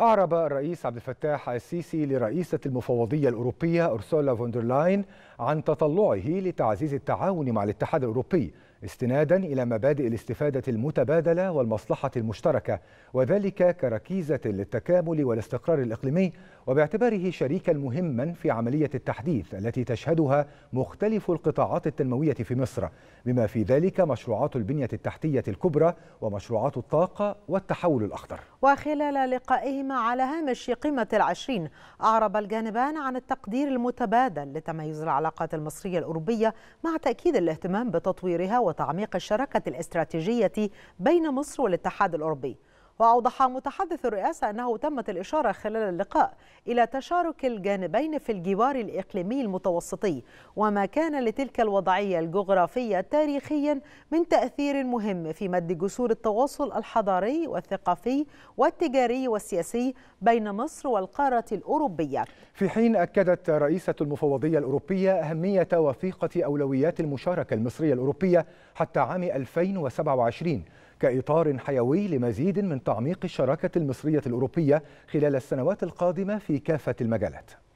أعرب الرئيس عبد الفتاح السيسي لرئيسة المفوضية الأوروبية أرسولا فوندرلاين عن تطلعه لتعزيز التعاون مع الاتحاد الأوروبي استنادا إلى مبادئ الاستفادة المتبادلة والمصلحة المشتركة وذلك كركيزة للتكامل والاستقرار الإقليمي وباعتباره شريكا مهما في عملية التحديث التي تشهدها مختلف القطاعات التنموية في مصر بما في ذلك مشروعات البنية التحتية الكبرى ومشروعات الطاقة والتحول الأخضر وخلال لقائهما على هامش قمة العشرين أعرب الجانبان عن التقدير المتبادل لتميز العلاقات العلاقات المصرية الأوروبية مع تأكيد الاهتمام بتطويرها وتعميق الشراكة الاستراتيجية بين مصر والاتحاد الأوروبي وأوضح متحدث الرئاسة أنه تمت الإشارة خلال اللقاء إلى تشارك الجانبين في الجوار الإقليمي المتوسطي وما كان لتلك الوضعية الجغرافية تاريخيا من تأثير مهم في مد جسور التواصل الحضاري والثقافي والتجاري والسياسي بين مصر والقارة الأوروبية في حين أكدت رئيسة المفوضية الأوروبية أهمية وثيقة أولويات المشاركة المصرية الأوروبية حتى عام 2027 كإطار حيوي لمزيد من تعميق الشراكة المصرية الأوروبية خلال السنوات القادمة في كافة المجالات